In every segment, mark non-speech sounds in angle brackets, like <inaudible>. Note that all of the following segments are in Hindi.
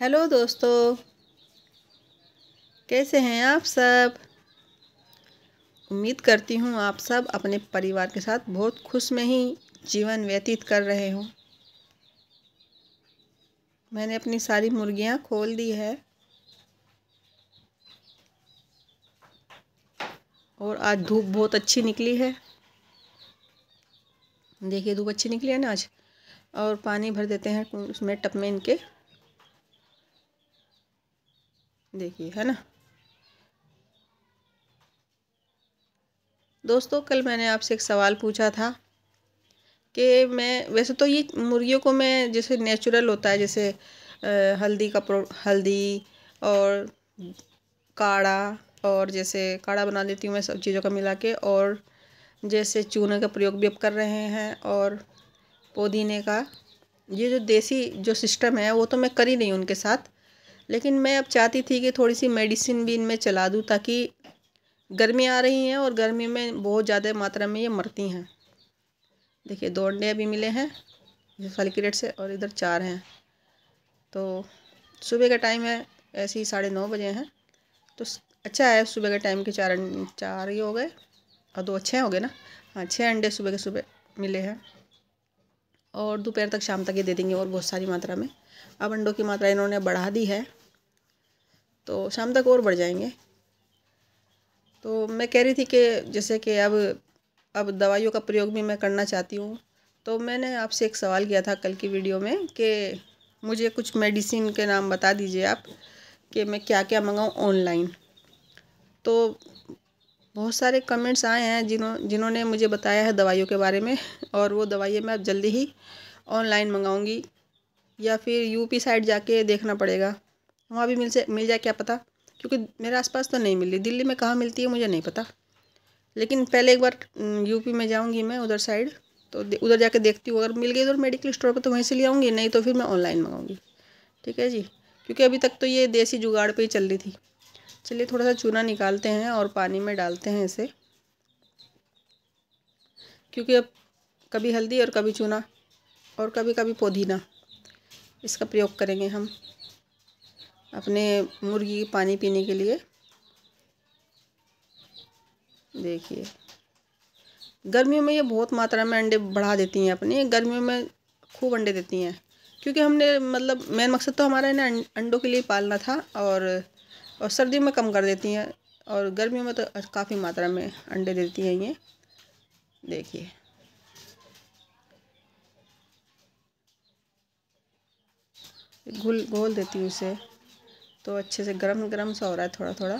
हेलो दोस्तों कैसे हैं आप सब उम्मीद करती हूँ आप सब अपने परिवार के साथ बहुत खुश में ही जीवन व्यतीत कर रहे हो मैंने अपनी सारी मुर्गियाँ खोल दी है और आज धूप बहुत अच्छी निकली है देखिए धूप अच्छी निकली है ना आज और पानी भर देते हैं उसमें टप में इनके देखिए है ना दोस्तों कल मैंने आपसे एक सवाल पूछा था कि मैं वैसे तो ये मुर्गियों को मैं जैसे नेचुरल होता है जैसे हल्दी का प्रो हल्दी और काढ़ा और जैसे काढ़ा बना देती हूँ मैं सब चीज़ों का मिला के और जैसे चूने का प्रयोग भी अब कर रहे हैं और पुदीने का ये जो देसी जो सिस्टम है वो तो मैं करी नहीं उनके साथ लेकिन मैं अब चाहती थी कि थोड़ी सी मेडिसिन भी इनमें चला दूँ ताकि गर्मी आ रही हैं और गर्मी में बहुत ज़्यादा मात्रा में ये मरती हैं देखिए दो अंडे अभी मिले हैं साली रेट से और इधर चार हैं तो सुबह का टाइम है ऐसे ही साढ़े नौ बजे हैं तो अच्छा है सुबह के टाइम के चार अं, चार ही हो गए और दो अच्छे हो गए ना हाँ छः अंडे सुबह के सुबह मिले हैं और दोपहर तक शाम तक ये दे देंगे और बहुत सारी मात्रा में अब अंडों की मात्रा इन्होंने बढ़ा दी है तो शाम तक और बढ़ जाएंगे तो मैं कह रही थी कि जैसे कि अब अब दवाइयों का प्रयोग भी मैं करना चाहती हूँ तो मैंने आपसे एक सवाल किया था कल की वीडियो में कि मुझे कुछ मेडिसिन के नाम बता दीजिए आप कि मैं क्या क्या मंगाऊँ ऑनलाइन तो बहुत सारे कमेंट्स आए हैं जिन्हों जिन्होंने मुझे बताया है दवाइयों के बारे में और वो दवाइयाँ मैं अब जल्दी ही ऑनलाइन मंगाऊँगी या फिर यूपी साइड जाके देखना पड़ेगा वहाँ भी मिल से मिल जाए क्या पता क्योंकि मेरे आसपास तो नहीं मिली दिल्ली में कहाँ मिलती है मुझे नहीं पता लेकिन पहले एक बार यूपी में जाऊँगी मैं उधर साइड तो उधर जाके देखती हूँ अगर मिल गई उधर मेडिकल स्टोर पर तो वहीं से ले आऊँगी नहीं तो फिर मैं ऑनलाइन मंगाऊँगी ठीक है जी क्योंकि अभी तक तो ये देसी जुगाड़ पर ही चल रही थी चलिए थोड़ा सा चूना निकालते हैं और पानी में डालते हैं इसे क्योंकि अब कभी हल्दी और कभी चूना और कभी कभी पुदीना इसका प्रयोग करेंगे हम अपने मुर्गी के पानी पीने के लिए देखिए गर्मियों में ये बहुत मात्रा में अंडे बढ़ा देती हैं अपने गर्मियों में खूब अंडे देती हैं क्योंकि हमने मतलब मेन मकसद तो हमारा इन्हें अं-, अंडों के लिए पालना था और और सर्दी में कम कर देती हैं और गर्मियों में तो काफ़ी मात्रा में अंडे देती हैं ये देखिए घुल घोल देती हूँ उसे तो अच्छे से गर्म गर्म सा हो रहा है थोड़ा थोड़ा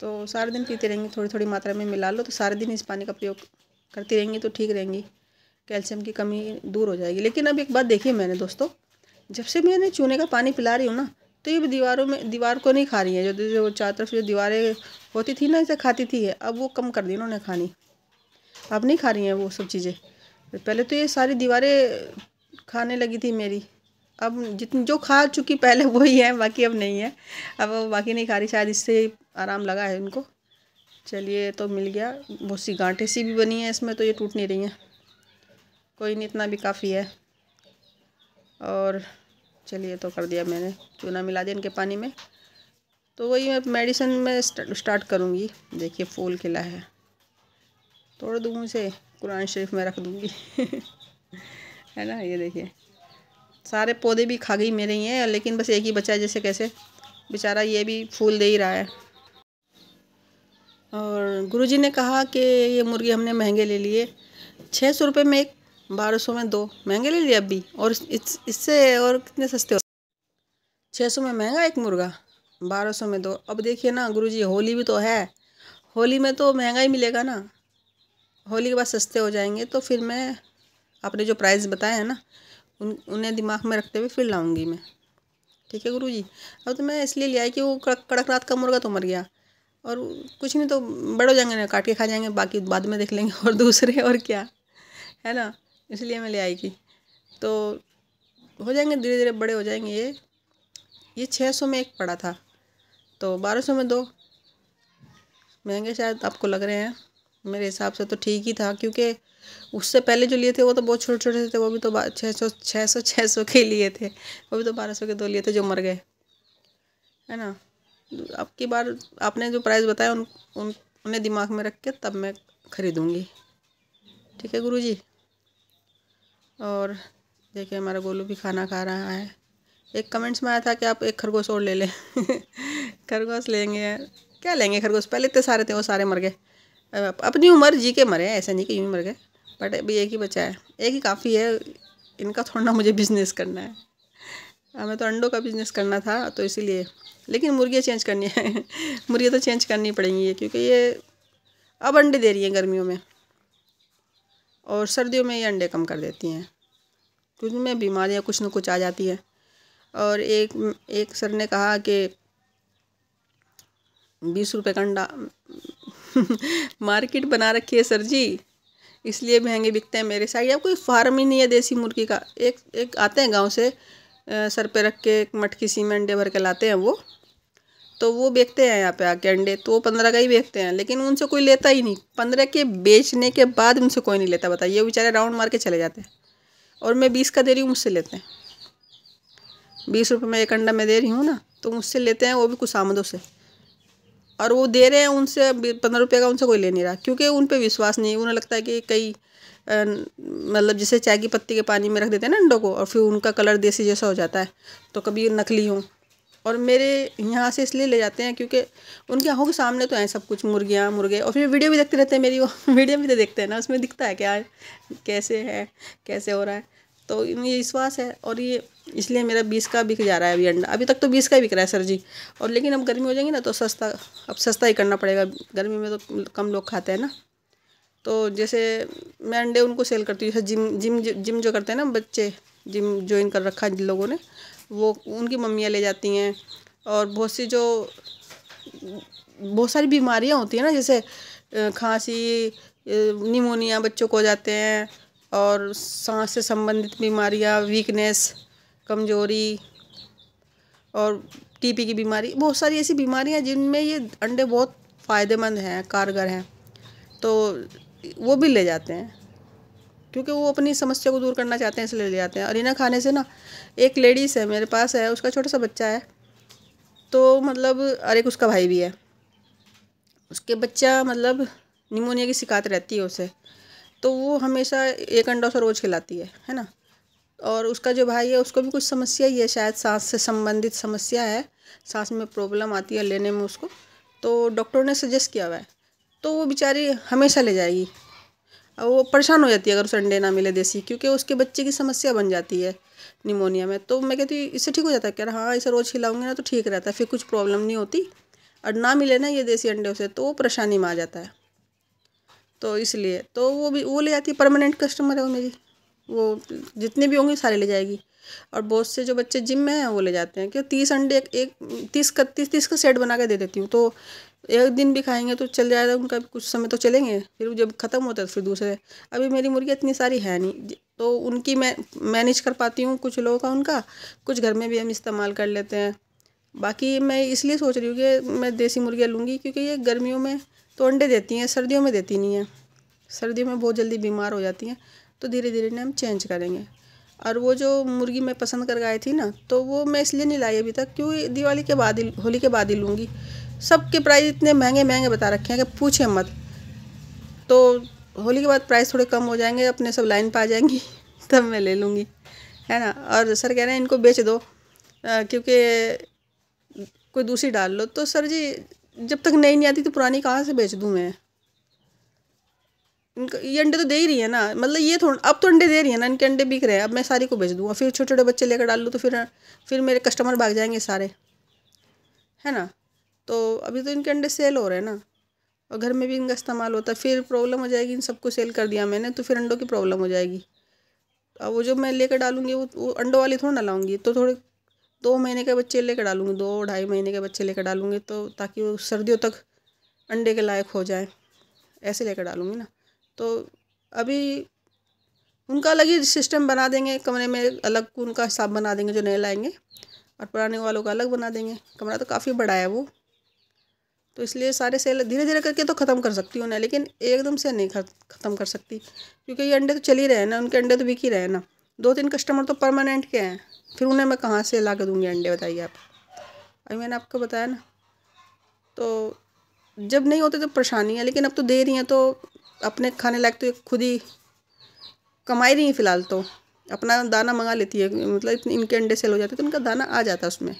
तो सारे दिन पीते रहेंगे थोड़ी थोड़ी मात्रा में मिला लो तो सारे दिन इस पानी का प्रयोग करती रहेंगी तो ठीक रहेंगी कैल्शियम की कमी दूर हो जाएगी लेकिन अब एक बात देखी मैंने दोस्तों जब से मैंने चूने का पानी पिला रही हूँ ना तो ये दीवारों में दीवार को नहीं खा रही है जो जो चार तरफ जो दीवारें होती थी ना इसे खाती थी अब वो कम कर दी उन्होंने खानी अब नहीं खा रही हैं वो सब चीज़ें पहले तो ये सारी दीवारें खाने लगी थी मेरी अब जितनी जो खा चुकी पहले <laughs> वही है बाकी अब नहीं है अब बाकी नहीं खा रही शायद इससे आराम लगा है उनको चलिए तो मिल गया बहुत सी गांठे सी भी बनी है इसमें तो ये टूट नहीं रही हैं कोई नहीं इतना भी काफ़ी है और चलिए तो कर दिया मैंने चूना मिला दिया इनके पानी में तो वही मैं मेडिसिन में स्टार्ट करूँगी देखिए फूल खिला है तोड़ दूँ उसे कुरान शरीफ में रख दूँगी <laughs> है ना ये देखिए सारे पौधे भी खा गई मेरे ही हैं लेकिन बस एक ही बचा है जैसे कैसे बेचारा ये भी फूल दे ही रहा है और गुरुजी ने कहा कि ये मुर्गी हमने महंगे ले लिए छः सौ रुपये में एक बारह सौ में दो महंगे ले लिए अभी और इस इससे और कितने सस्ते हो छः सौ में महंगा एक मुर्गा बारह सौ में दो अब देखिए ना गुरुजी होली भी तो है होली में तो महंगा ही मिलेगा ना होली के बाद सस्ते हो जाएंगे तो फिर मैं आपने जो प्राइस बताया है ना उन उन्हें दिमाग में रखते हुए फिर लाऊंगी मैं ठीक है गुरु जी अब तो मैं इसलिए ले आई कि वो कड़कनाथ का मुर्गा तो मर गया और कुछ नहीं तो बड़े हो जाएंगे ना काट के खा जाएंगे बाकी बाद में देख लेंगे <laughs> और दूसरे और क्या है ना इसलिए मैं ले आई कि तो हो जाएंगे धीरे धीरे बड़े हो जाएंगे ये ये छः सौ में एक पड़ा था तो बारह सौ में दो महंगे शायद आपको लग रहे हैं मेरे हिसाब से तो ठीक ही था क्योंकि उससे पहले जो लिए थे वो तो बहुत छोटे छोटे थे वो भी तो छः सौ छः सौ छः सौ के लिए थे वो भी तो बारह सौ के दो लिए थे जो मर गए है ना अब की बार आपने जो प्राइस बताया उन, उन उन्हें दिमाग में रख के तब मैं ख़रीदूँगी ठीक है गुरु जी और देखिए हमारा गोलू भी खाना खा रहा है एक कमेंट्स में आया था कि आप एक खरगोश और ले लें <laughs> खरगोश लेंगे क्या लेंगे खरगोश पहले इतने सारे थे वो सारे मर गए अपनी उम्र जी के मरे हैं ऐसे नहीं कि यूँ मर गए बट अभी एक ही बचा है एक ही काफ़ी है इनका थोड़ा ना मुझे बिज़नेस करना है हमें तो अंडों का बिज़नेस करना था तो इसीलिए लेकिन मुर्गियाँ चेंज करनी है <laughs> मुर्गियाँ तो चेंज करनी पड़ेंगी क्योंकि ये अब अंडे दे रही हैं गर्मियों में और सर्दियों में ये अंडे कम कर देती हैं क्योंकि तो में बीमारियाँ कुछ ना कुछ आ जाती हैं और एक एक सर ने कहा कि बीस रुपये का अंडा <laughs> मार्केट बना रखी है सर जी इसलिए महंगे बिकते हैं मेरे साइड अब कोई फार्म ही नहीं है देसी मुर्गी का एक एक आते हैं गांव से सर पे रख के एक मटकी सी में अंडे भर के लाते हैं वो तो वो बेचते हैं यहाँ पे आके अंडे तो वो पंद्रह का ही बेचते हैं लेकिन उनसे कोई लेता ही नहीं पंद्रह के बेचने के बाद उनसे कोई नहीं लेता बताइए बेचारे राउंड मार के चले जाते हैं और मैं बीस का दे रही हूँ मुझसे लेते हैं बीस रुपये में एक अंडा मैं दे रही हूँ ना तो मुझसे लेते हैं वो भी कुछ आमदों से और वो दे रहे हैं उनसे पंद्रह रुपये का उनसे कोई ले नहीं रहा क्योंकि उन पर विश्वास नहीं उन्हें लगता है कि कई मतलब जैसे चाय की पत्ती के पानी में रख देते हैं ना अंडों को और फिर उनका कलर देसी जैसा हो जाता है तो कभी नकली हो और मेरे यहाँ से इसलिए ले जाते हैं क्योंकि उनकी आँखों के सामने तो हैं सब कुछ मुर्गियाँ मुर्गे और फिर वीडियो भी देखते रहते हैं मेरी वो <laughs> वीडियो भी तो देखते हैं ना उसमें दिखता है क्या कैसे है कैसे हो रहा है तो ये विश्वास है और ये इसलिए मेरा बीस का बिक जा रहा है अभी अंडा अभी तक तो बीस का ही बिक रहा है सर जी और लेकिन अब गर्मी हो जाएगी ना तो सस्ता अब सस्ता ही करना पड़ेगा गर्मी में तो कम लोग खाते हैं ना तो जैसे मैं अंडे उनको सेल करती हूँ जैसे जिम जिम जिम जो करते हैं ना बच्चे जिम ज्वाइन कर रखा है जिन लोगों ने वो उनकी मम्मियाँ ले जाती हैं और बहुत सी जो बहुत सारी बीमारियाँ होती हैं ना जैसे खांसी निमोनिया बच्चों को हो जाते हैं और सांस से संबंधित बीमारियाँ वीकनेस कमज़ोरी और टीबी की बीमारी बहुत सारी ऐसी बीमारियाँ जिनमें ये अंडे बहुत फ़ायदेमंद हैं कारगर हैं तो वो भी ले जाते हैं क्योंकि वो अपनी समस्या को दूर करना चाहते हैं इसलिए ले जाते हैं और इन्हें खाने से ना एक लेडीज़ है मेरे पास है उसका छोटा सा बच्चा है तो मतलब और एक उसका भाई भी है उसके बच्चा मतलब निमोनिया की शिकायत रहती है उसे तो वो हमेशा एक अंडा उसे रोज़ खिलाती है है ना और उसका जो भाई है उसको भी कुछ समस्या ही है शायद सांस से संबंधित समस्या है सांस में प्रॉब्लम आती है लेने में उसको तो डॉक्टर ने सजेस्ट किया हुआ है तो वो बेचारी हमेशा ले जाएगी और वो परेशान हो जाती है अगर उसे अंडे ना मिले देसी क्योंकि उसके बच्चे की समस्या बन जाती है निमोनिया में तो मैं कहती इससे ठीक हो जाता है कह रहा हाँ इसे रोज़ खिलाऊंगी ना तो ठीक रहता है फिर कुछ प्रॉब्लम नहीं होती और ना मिले ना ये देसी अंडे उसे तो वो परेशानी में आ जाता है तो इसलिए तो वो भी वो ले जाती है परमानेंट कस्टमर है वो मेरी वो जितने भी होंगे सारे ले जाएगी और बहुत से जो बच्चे जिम में हैं वो ले जाते हैं क्यों तीस अंडे एक, एक तीस का तीस तीस का सेट बना के दे देती हूँ तो एक दिन भी खाएंगे तो चल जाएगा उनका कुछ समय तो चलेंगे फिर जब ख़त्म होता है तो फिर दूसरे अभी मेरी मुर्गियाँ इतनी सारी है नहीं तो उनकी मैं मैनेज कर पाती हूँ कुछ लोगों का उनका कुछ घर में भी हम इस्तेमाल कर लेते हैं बाकी मैं इसलिए सोच रही हूँ कि मैं देसी मुर्गियाँ लूँगी क्योंकि ये गर्मियों में तो अंडे देती हैं सर्दियों में देती नहीं हैं सर्दियों में बहुत जल्दी बीमार हो जाती हैं तो धीरे धीरे ना हम चेंज करेंगे और वो जो मुर्गी मैं पसंद कर गई थी ना तो वो मैं इसलिए नहीं लाई अभी तक क्योंकि दिवाली के बाद ही होली के बाद ही लूँगी सबके प्राइस इतने महंगे महंगे बता रखे हैं कि पूछे मत तो होली के बाद प्राइस थोड़े कम हो जाएंगे अपने सब लाइन पर आ जाएंगी <laughs> तब मैं ले लूँगी है ना और सर कह रहे हैं इनको बेच दो क्योंकि कोई दूसरी डाल लो तो सर जी जब तक नई नहीं आती तो पुरानी कहाँ से बेच दूँ मैं इनका ये अंडे तो दे ही रही है ना मतलब ये थोड़ा अब तो अंडे दे रही है ना इनके अंडे बिक रहे हैं अब मैं सारी को बेच दूँगा फिर छोटे छोटे बच्चे लेकर डाल लूँ तो फिर फिर मेरे कस्टमर भाग जाएंगे सारे है ना तो अभी तो इनके अंडे सेल हो रहे हैं ना और घर में भी इनका इस्तेमाल होता है फिर प्रॉब्लम हो जाएगी इन सबको सेल कर दिया मैंने तो फिर अंडों की प्रॉब्लम हो जाएगी अब वो जो मैं लेकर डालूँगी वो, वो अंडों वाली थोड़ा ना लाऊँगी तो थोड़े दो महीने के बच्चे लेकर डालूंगी दो ढाई महीने के बच्चे लेकर डालूंगी तो ताकि वो सर्दियों तक अंडे के लायक हो जाए ऐसे लेकर डालूंगी ना तो अभी उनका अलग ही सिस्टम बना देंगे कमरे में अलग उनका हिसाब बना देंगे जो नए लाएंगे और पुराने वालों का अलग बना देंगे कमरा तो काफ़ी बड़ा है वो तो इसलिए सारे सेल धीरे धीरे करके तो ख़त्म कर सकती हूँ ना लेकिन एकदम से नहीं ख़त्म कर सकती क्योंकि ये अंडे तो चल ही रहे हैं ना उनके अंडे तो बिक ही रहे हैं ना दो तीन कस्टमर तो परमानेंट के हैं फिर उन्हें मैं कहाँ से ला कर दूँगी अंडे बताइए आप अभी मैंने आपको बताया ना तो जब नहीं होते तो परेशानी है लेकिन अब तो दे रही हैं तो अपने खाने लायक तो खुद ही कमाई रही हैं फ़िलहाल तो अपना दाना मंगा लेती है मतलब इतने इनके अंडे सेल हो जाते तो उनका दाना आ जाता है उसमें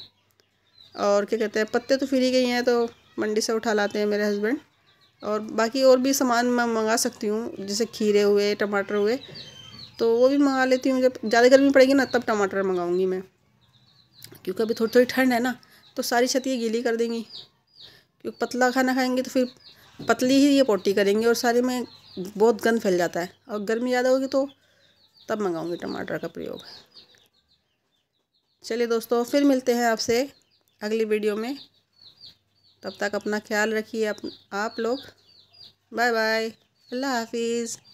और क्या कहते हैं पत्ते तो फ्री गई हैं तो मंडी से उठा लाते हैं मेरे हस्बैंड और बाकी और भी सामान मैं मंगा सकती हूँ जैसे खीरे हुए टमाटर हुए तो वो भी मंगा लेती हूँ जब ज़्यादा गर्मी पड़ेगी ना तब टमाटर मंगाऊँगी मैं क्योंकि अभी थोड़ी थोड़ी ठंड है ना तो सारी छतियाँ गीली कर देंगी क्योंकि पतला खाना खाएंगे तो फिर पतली ही ये पोटी करेंगे और सारे में बहुत गंद फैल जाता है और गर्मी ज़्यादा होगी तो तब मंगाऊँगी टमाटर का प्रयोग चलिए दोस्तों फिर मिलते हैं आपसे अगली वीडियो में तब तक अपना ख्याल रखिए आप, आप लोग बाय बाय अल्लाह हाफिज़